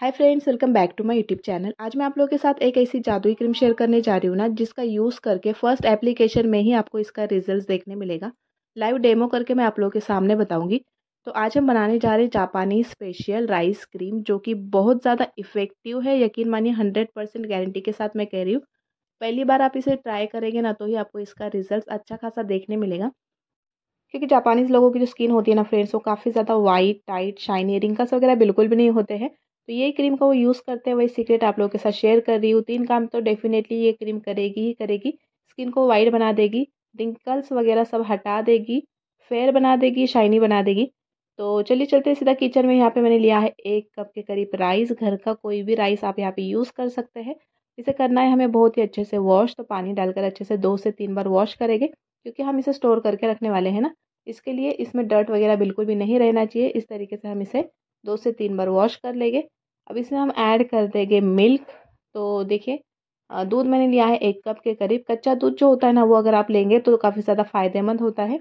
hi friends welcome back to my YouTube channel आज मैं आप लोगों के साथ एक ऐसी जादुई क्रीम शेयर करने जा रही हूँ ना जिसका यूज़ करके फर्स्ट एप्लीकेशन में ही आपको इसका रिजल्ट देखने मिलेगा लाइव डेमो करके मैं आप लोगों के सामने बताऊँगी तो आज हम बनाने जा रहे हैं जापानी स्पेशल राइस क्रीम जो कि बहुत ज़्यादा इफेक्टिव है यकीन मानिए हंड्रेड परसेंट गारंटी के साथ मैं कह रही हूँ पहली बार आप इसे ट्राई करेंगे ना तो ही आपको इसका रिजल्ट अच्छा खासा देखने मिलेगा क्योंकि जापानीज़ लोगों की जो स्किन होती है ना फ्रेंड्स वो काफ़ी ज़्यादा वाइट टाइट शाइनी रिंकल्स वगैरह बिल्कुल भी नहीं होते हैं तो ये क्रीम का वो यूज़ करते हैं वही सीक्रेट आप लोगों के साथ शेयर कर रही हूँ तीन काम तो डेफिनेटली ये क्रीम करेगी ही करेगी स्किन को वाइट बना देगी रिंकल्स वगैरह सब हटा देगी फेयर बना देगी शाइनी बना देगी तो चलिए चलते सीधा किचन में यहाँ पे मैंने लिया है एक कप के करीब राइस घर का कोई भी राइस आप यहाँ पे यूज़ कर सकते हैं इसे करना है हमें बहुत ही अच्छे से वॉश तो पानी डालकर अच्छे से दो से तीन बार वॉश करेंगे क्योंकि हम इसे स्टोर करके रखने वाले हैं ना इसके लिए इसमें डर्ट वगैरह बिल्कुल भी नहीं रहना चाहिए इस तरीके से हम इसे दो से तीन बार वॉश कर लेंगे अब इसमें हम ऐड कर देंगे मिल्क तो देखिए दूध मैंने लिया है एक कप के करीब कच्चा दूध जो होता है ना वो अगर आप लेंगे तो काफ़ी ज़्यादा फ़ायदेमंद होता है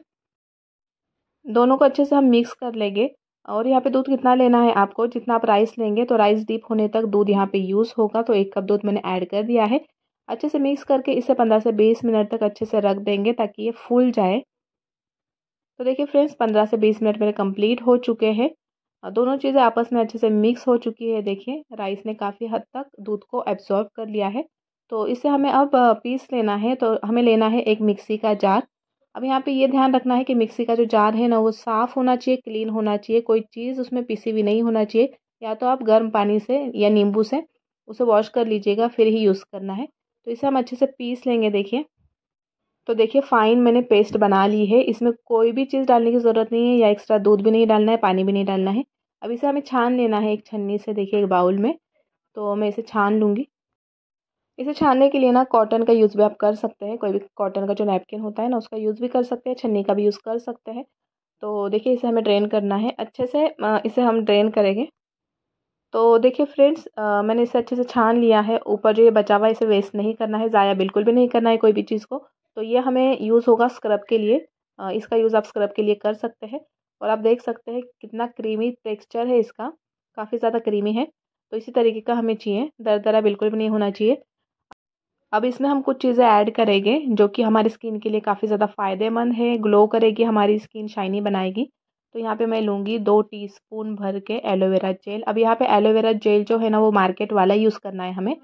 दोनों को अच्छे से हम मिक्स कर लेंगे और यहाँ पे दूध कितना लेना है आपको जितना आप राइस लेंगे तो राइस डीप होने तक दूध यहाँ पे यूज़ होगा तो एक कप दूध मैंने ऐड कर दिया है अच्छे से मिक्स करके इसे पंद्रह से बीस मिनट तक अच्छे से रख देंगे ताकि ये फूल जाए तो देखिए फ्रेंड्स पंद्रह से बीस मिनट मेरे कम्प्लीट हो चुके हैं दोनों चीज़ें आपस में अच्छे से मिक्स हो चुकी है देखिए राइस ने काफ़ी हद तक दूध को एब्जॉर्ब कर लिया है तो इसे हमें अब पीस लेना है तो हमें लेना है एक मिक्सी का जार अब यहाँ पे ये ध्यान रखना है कि मिक्सी का जो जार है ना वो साफ़ होना चाहिए क्लीन होना चाहिए कोई चीज़ उसमें पीसी हुई नहीं होना चाहिए या तो आप गर्म पानी से या नींबू से उसे वॉश कर लीजिएगा फिर ही यूज़ करना है तो इसे हम अच्छे से पीस लेंगे देखिए तो देखिए फ़ाइन मैंने पेस्ट बना ली है इसमें कोई भी चीज़ डालने की ज़रूरत नहीं है या एक्स्ट्रा दूध भी नहीं डालना है पानी भी नहीं डालना है अब इसे हमें छान लेना है एक छन्नी से देखिए एक बाउल में तो मैं इसे छान लूँगी इसे छानने के लिए ना कॉटन का यूज़ भी आप कर सकते हैं कोई भी कॉटन का जो नैपकिन होता है ना उसका यूज़ भी कर सकते हैं छन्नी का भी यूज़ कर सकते हैं तो देखिए इसे हमें ड्रेन करना है अच्छे से इसे हम ड्रेन करेंगे तो देखिए फ्रेंड्स मैंने इसे अच्छे से छान लिया है ऊपर जो ये बचा हुआ है इसे वेस्ट नहीं करना है ज़ाया बिल्कुल भी नहीं करना है कोई भी चीज़ को तो ये हमें यूज़ होगा स्क्रब के लिए इसका यूज़ आप स्क्रब के लिए कर सकते हैं और आप देख सकते हैं कितना क्रीमी टेक्सचर है इसका काफ़ी ज़्यादा क्रीमी है तो इसी तरीके का हमें चाहिए दर दरा बिल्कुल भी नहीं होना चाहिए अब इसमें हम कुछ चीज़ें ऐड करेंगे जो कि हमारी स्किन के लिए काफ़ी ज़्यादा फ़ायदेमंद है ग्लो करेगी हमारी स्किन शाइनी बनाएगी तो यहाँ पे मैं लूँगी दो टीस्पून भर के एलोवेरा जेल अब यहाँ पे एलोवेरा जेल जो है ना वो मार्केट वाला यूज़ करना है हमें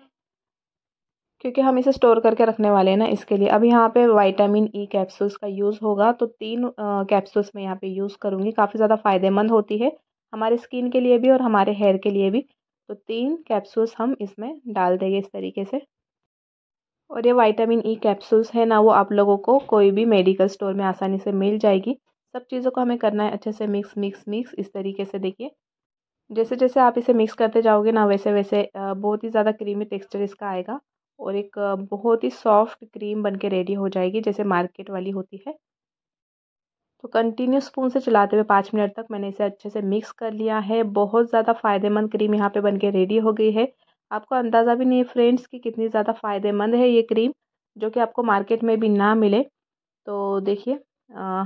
क्योंकि हम इसे स्टोर करके रखने वाले हैं ना इसके लिए अब यहाँ पे वाइटामिन ई कैप्सूल्स का यूज़ होगा तो तीन कैप्सूल्स मैं यहाँ पे यूज़ करूँगी काफ़ी ज़्यादा फ़ायदेमंद होती है हमारे स्किन के लिए भी और हमारे हेयर के लिए भी तो तीन कैप्सूल्स हम इसमें डाल देंगे इस तरीके से और ये वाइटामिन ई कैप्सूल्स है ना वो आप लोगों को कोई भी मेडिकल स्टोर में आसानी से मिल जाएगी सब चीज़ों को हमें करना है अच्छे से मिक्स मिक्स मिक्स इस तरीके से देखिए जैसे जैसे आप इसे मिक्स करते जाओगे ना वैसे वैसे बहुत ही ज़्यादा क्रीमी टेक्सचर इसका आएगा और एक बहुत ही सॉफ्ट क्रीम बन के रेडी हो जाएगी जैसे मार्केट वाली होती है तो कंटिन्यू स्पून से चलाते हुए पाँच मिनट तक मैंने इसे अच्छे से मिक्स कर लिया है बहुत ज़्यादा फ़ायदेमंद क्रीम यहाँ पे बन के रेडी हो गई है आपको अंदाज़ा भी नहीं है फ्रेंड्स कि कितनी ज़्यादा फ़ायदेमंद है ये क्रीम जो कि आपको मार्केट में भी ना मिले तो देखिए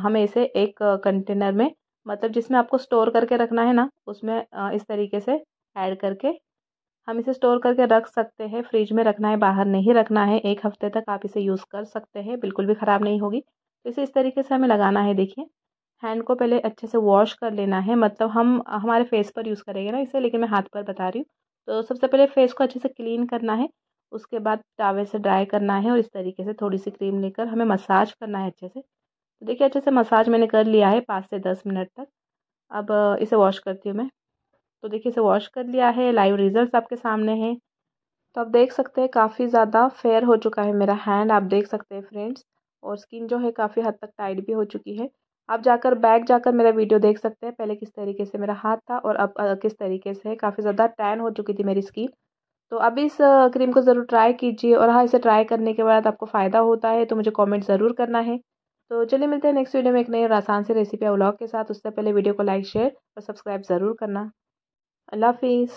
हमें इसे एक कंटेनर में मतलब जिसमें आपको स्टोर करके रखना है ना उसमें इस तरीके से ऐड करके हम इसे स्टोर करके रख सकते हैं फ्रिज में रखना है बाहर नहीं रखना है एक हफ्ते तक आप इसे यूज़ कर सकते हैं बिल्कुल भी ख़राब नहीं होगी तो इसे इस तरीके से हमें लगाना है देखिए हैंड को पहले अच्छे से वॉश कर लेना है मतलब हम हमारे फेस पर यूज़ करेंगे ना इसे लेकिन मैं हाथ पर बता रही हूँ तो सबसे पहले फेस को अच्छे से क्लीन करना है उसके बाद टावे से ड्राई करना है और इस तरीके से थोड़ी सी क्रीम लेकर हमें मसाज करना है अच्छे से तो देखिए अच्छे से मसाज मैंने कर लिया है पाँच से दस मिनट तक अब इसे वॉश करती हूँ मैं तो देखिए इसे वॉश कर लिया है लाइव रिजल्ट्स आपके सामने हैं तो आप देख सकते हैं काफ़ी ज़्यादा फेयर हो चुका है मेरा हैंड आप देख सकते हैं फ्रेंड्स और स्किन जो है काफ़ी हद तक टाइट भी हो चुकी है आप जाकर बैक जाकर मेरा वीडियो देख सकते हैं पहले किस तरीके से मेरा हाथ था और अब किस तरीके से काफ़ी ज़्यादा टैन हो चुकी थी मेरी स्किन तो अब इस क्रीम को ज़रूर ट्राई कीजिए और हाँ इसे ट्राई करने के बाद आपको फ़ायदा होता है तो मुझे कमेंट ज़रूर करना है तो चलिए मिलते हैं नेक्स्ट वीडियो में एक नई और आसान सी रेसिपी और व्लॉग के साथ उससे पहले वीडियो को लाइक शेयर और सब्सक्राइब ज़रूर करना আল্লাহ হাফিজ